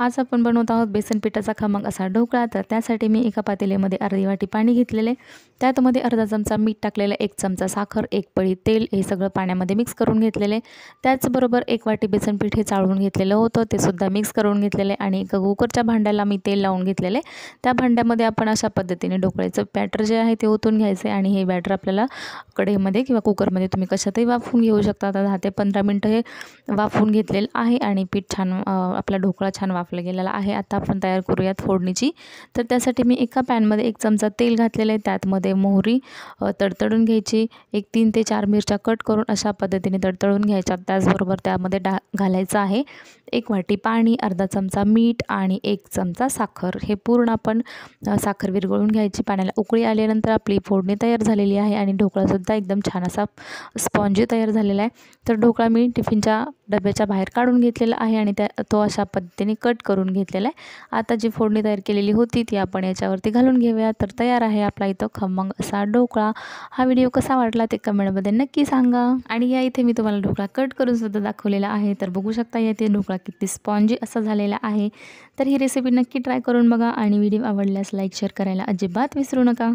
आज आपण बनवत आहोत बेसन पिठाचा खमंग असा ढोकळा तर त्यासाठी मी एका पातेलीमध्ये अर्धी वाटी पाणी घेतलेले त्यातमध्ये अर्धा चमचा मीठ टाकलेलं एक चमचा साखर एक पळी तेल हे सगळं पाण्यामध्ये मिक्स करून घेतलेले त्याचबरोबर एक वाटी बेसन पीठ हे चाळून घेतलेलं होतं ते सुद्धा मिक्स करून घेतलेले आणि एका कुकरच्या भांड्याला मी तेल लावून घेतलेले त्या भांड्यामध्ये आपण अशा पद्धतीने ढोकळ्याचं बॅटर जे आहे ते ओतून घ्यायचे आणि हे बॅटर आपल्याला कढईमध्ये किंवा कुकरमध्ये तुम्ही कशातही वाफवून घेऊ शकता आता दहा ते पंधरा मिनटं हे वाफवून घेतलेलं आहे आणि पीठ छान आपला ढोकळा छान वाफला गेलेला आहे आता आपण तयार करूयात फोडणीची तर त्यासाठी मी एका पॅनमध्ये एक चमचा तेल घातलेलं आहे त्यातमध्ये मोहरी तडतडून घ्यायची एक तीन ते चार मिरच्या कट करून अशा पद्धतीने तडतडून घ्यायच्या त्याचबरोबर त्यामध्ये डा घालायचं आहे एक वाटी पाणी अर्धा चमचा मीठ आणि एक चमचा साखर हे पूर्ण आपण साखर विरघळून घ्यायची पाण्याला उकळी आल्यानंतर आपली फोडणी तयार झालेली आहे आणि ढोकळासुद्धा एकदम छान असा स्पॉन्जी तयार झालेला आहे तर ढोकळा मी टिफिनच्या डब्याच्या बाहेर काढून घेतलेला आहे आणि त्या तो अशा पद्धतीने कट करून घेतलेला आहे आता जी फोडणी तयार केलेली होती ती आपण याच्यावरती घालून घेऊया तर तयार आहे आपला इथं खमंग असा ढोकळा हा व्हिडिओ कसा वाटला ते कमेंटमध्ये नक्की सांगा आणि या इथे मी तुम्हाला ढोकळा कट करून सुद्धा दाखवलेला आहे तर बघू शकता या ते ढोकळा किती स्पॉन्जी असा झालेला आहे तर ही रेसिपी नक्की ट्राय करून बघा आणि व्हिडिओ आवडल्यास लाईक शेअर करायला अजिबात विसरू नका